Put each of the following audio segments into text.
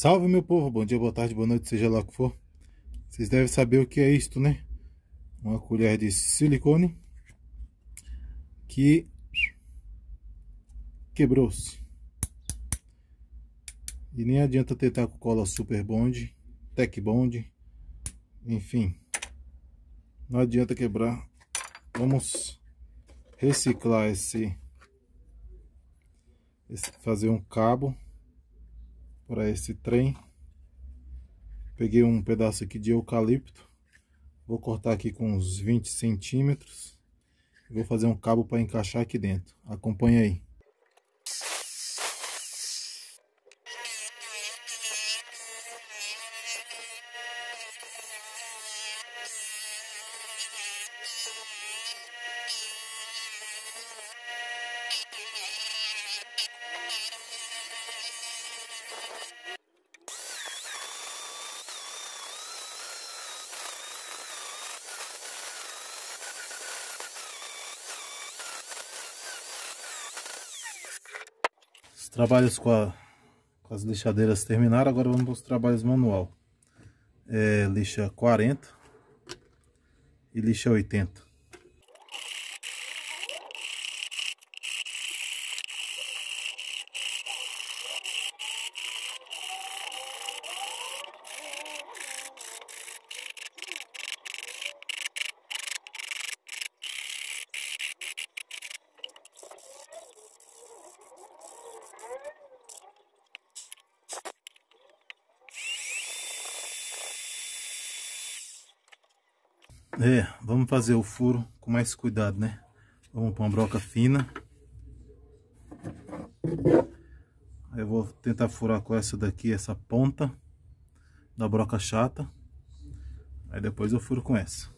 Salve meu povo, bom dia, boa tarde, boa noite, seja lá o que for Vocês devem saber o que é isto, né? Uma colher de silicone Que quebrou-se E nem adianta tentar com cola Super Bond, Tech Bond Enfim Não adianta quebrar Vamos reciclar esse, esse fazer um cabo para esse trem. Peguei um pedaço aqui de eucalipto. Vou cortar aqui com uns 20 centímetros. Vou fazer um cabo para encaixar aqui dentro. Acompanha aí. trabalhos com, a, com as lixadeiras terminaram, agora vamos para os trabalhos manual. É, lixa 40 e lixa 80. É, vamos fazer o furo com mais cuidado, né? Vamos pôr uma broca fina. Eu vou tentar furar com essa daqui, essa ponta da broca chata. Aí depois eu furo com essa.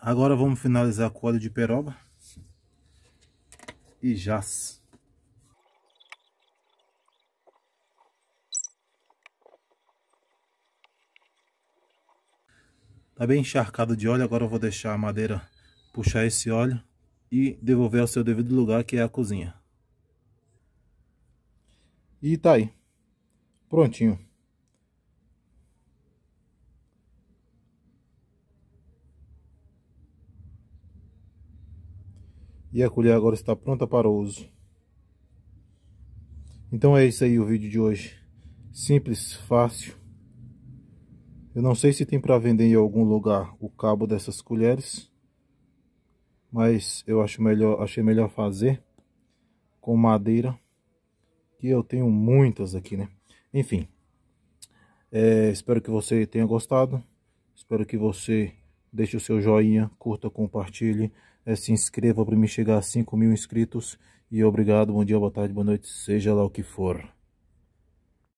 Agora vamos finalizar com óleo de peroba e jaz. Tá bem encharcado de óleo, agora eu vou deixar a madeira puxar esse óleo e devolver ao seu devido lugar, que é a cozinha. E tá aí. Prontinho. e a colher agora está pronta para uso. Então é isso aí o vídeo de hoje. Simples, fácil. Eu não sei se tem para vender em algum lugar o cabo dessas colheres, mas eu acho melhor, achei melhor fazer com madeira, que eu tenho muitas aqui, né? Enfim, é, espero que você tenha gostado, espero que você Deixe o seu joinha, curta, compartilhe, eh, se inscreva para me chegar a 5 mil inscritos. E obrigado, bom dia, boa tarde, boa noite, seja lá o que for.